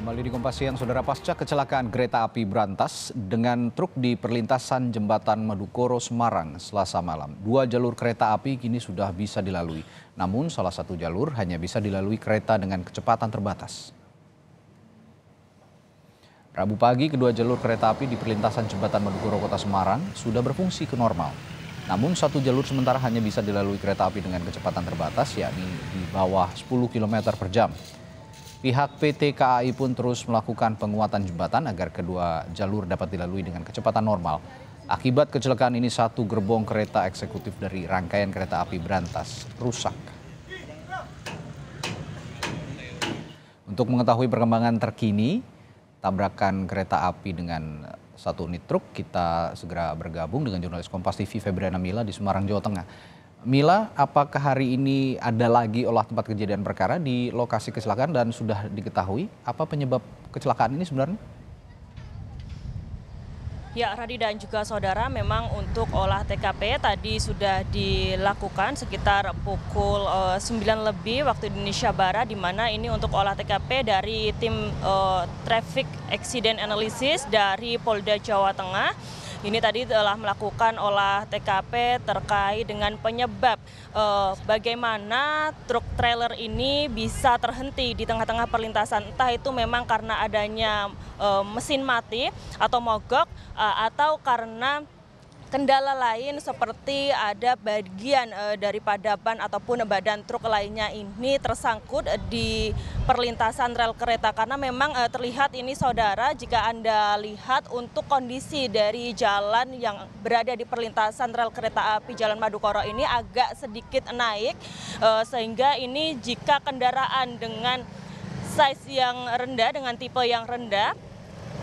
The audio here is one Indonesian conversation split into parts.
Kembali di Kompas Siang, Saudara pasca kecelakaan kereta api berantas dengan truk di perlintasan jembatan Madukoro, Semarang, selasa malam. Dua jalur kereta api kini sudah bisa dilalui. Namun salah satu jalur hanya bisa dilalui kereta dengan kecepatan terbatas. Rabu pagi, kedua jalur kereta api di perlintasan jembatan Madukoro, Kota Semarang sudah berfungsi ke normal. Namun satu jalur sementara hanya bisa dilalui kereta api dengan kecepatan terbatas, yakni di bawah 10 km per jam. Pihak PT KAI pun terus melakukan penguatan jembatan agar kedua jalur dapat dilalui dengan kecepatan normal. Akibat kecelakaan ini satu gerbong kereta eksekutif dari rangkaian kereta api berantas rusak. Untuk mengetahui perkembangan terkini tabrakan kereta api dengan satu unit truk, kita segera bergabung dengan jurnalis Kompas TV Febriana Mila di Semarang, Jawa Tengah. Mila, apakah hari ini ada lagi olah tempat kejadian perkara di lokasi kecelakaan dan sudah diketahui apa penyebab kecelakaan ini sebenarnya? Ya, Radi dan juga saudara, memang untuk olah TKP tadi sudah dilakukan sekitar pukul uh, eh, 9 lebih waktu Indonesia Barat, di mana ini untuk olah TKP dari tim uh, Traffic Accident Analysis dari Polda Jawa Tengah ini tadi telah melakukan olah TKP terkait dengan penyebab eh, bagaimana truk trailer ini bisa terhenti di tengah-tengah perlintasan. Entah itu memang karena adanya eh, mesin mati atau mogok eh, atau karena Kendala lain seperti ada bagian eh, daripada ban ataupun badan truk lainnya ini tersangkut di perlintasan rel kereta karena memang eh, terlihat ini saudara jika Anda lihat untuk kondisi dari jalan yang berada di perlintasan rel kereta api Jalan Madukoro ini agak sedikit naik eh, sehingga ini jika kendaraan dengan size yang rendah dengan tipe yang rendah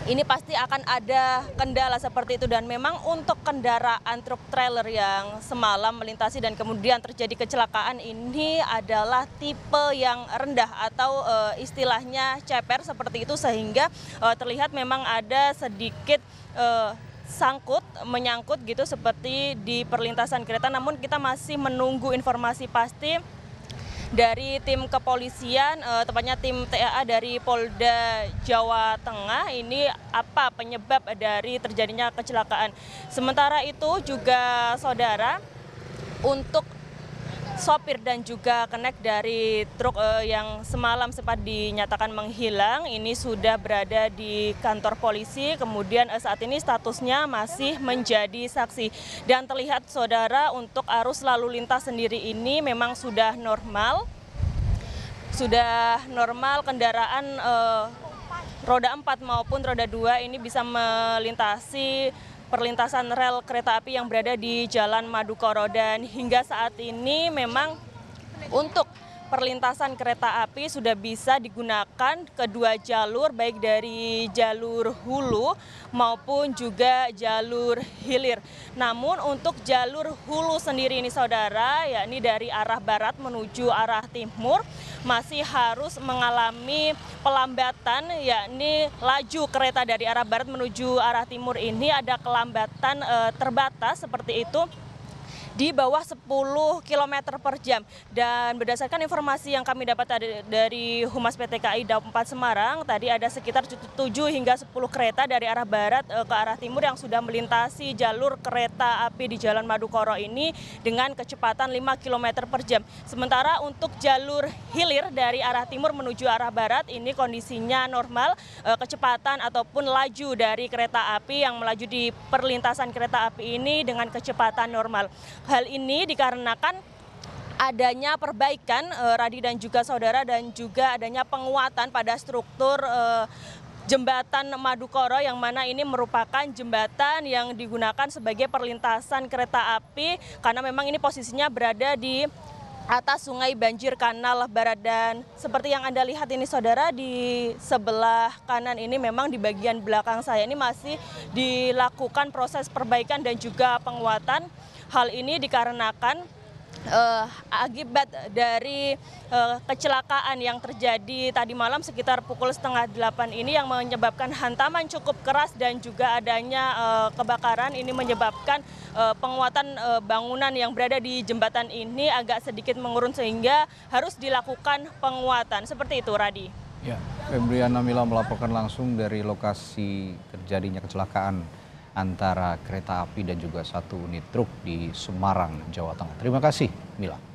ini pasti akan ada kendala seperti itu dan memang untuk kendaraan truk trailer yang semalam melintasi dan kemudian terjadi kecelakaan ini adalah tipe yang rendah atau e, istilahnya ceper seperti itu sehingga e, terlihat memang ada sedikit e, sangkut menyangkut gitu seperti di perlintasan kereta namun kita masih menunggu informasi pasti dari tim kepolisian, eh, tepatnya tim TAA dari Polda Jawa Tengah ini apa penyebab dari terjadinya kecelakaan. Sementara itu juga saudara untuk sopir dan juga kenek dari truk uh, yang semalam sempat dinyatakan menghilang ini sudah berada di kantor polisi kemudian uh, saat ini statusnya masih menjadi saksi dan terlihat saudara untuk arus lalu lintas sendiri ini memang sudah normal sudah normal kendaraan uh, roda 4 maupun roda 2 ini bisa melintasi perlintasan rel kereta api yang berada di Jalan Madukoro dan hingga saat ini memang untuk perlintasan kereta api sudah bisa digunakan kedua jalur baik dari jalur hulu maupun juga jalur hilir. Namun untuk jalur hulu sendiri ini saudara yakni dari arah barat menuju arah timur masih harus mengalami pelambatan yakni laju kereta dari arah barat menuju arah timur ini ada kelambatan eh, terbatas seperti itu di bawah 10 km per jam. Dan berdasarkan informasi yang kami dapat dari Humas PT KAI Daup 4 Semarang, tadi ada sekitar 7 hingga 10 kereta dari arah barat eh, ke arah timur yang sudah melintasi jalur kereta api di Jalan Madukoro ini dengan kecepatan 5 km per jam. Sementara untuk jalur hilir dari arah timur menuju arah barat ini kondisinya normal, eh, kecepatan ataupun laju dari kereta api yang melaju di perlintasan kereta api ini dengan kecepatan normal hal ini dikarenakan adanya perbaikan eh, Radi dan juga saudara dan juga adanya penguatan pada struktur eh, jembatan Madukoro yang mana ini merupakan jembatan yang digunakan sebagai perlintasan kereta api karena memang ini posisinya berada di atas sungai banjir kanal barat dan seperti yang Anda lihat ini saudara di sebelah kanan ini memang di bagian belakang saya ini masih dilakukan proses perbaikan dan juga penguatan. Hal ini dikarenakan Eh, akibat dari eh, kecelakaan yang terjadi tadi malam sekitar pukul setengah delapan ini yang menyebabkan hantaman cukup keras dan juga adanya eh, kebakaran ini menyebabkan penguatan bangunan yang berada di jembatan ini agak sedikit mengurun sehingga harus dilakukan penguatan. Seperti itu, Radi. Ya, Febriana Mila melaporkan langsung dari lokasi terjadinya kecelakaan antara kereta api dan juga satu unit truk di Semarang, Jawa Tengah. Terima kasih, Mila.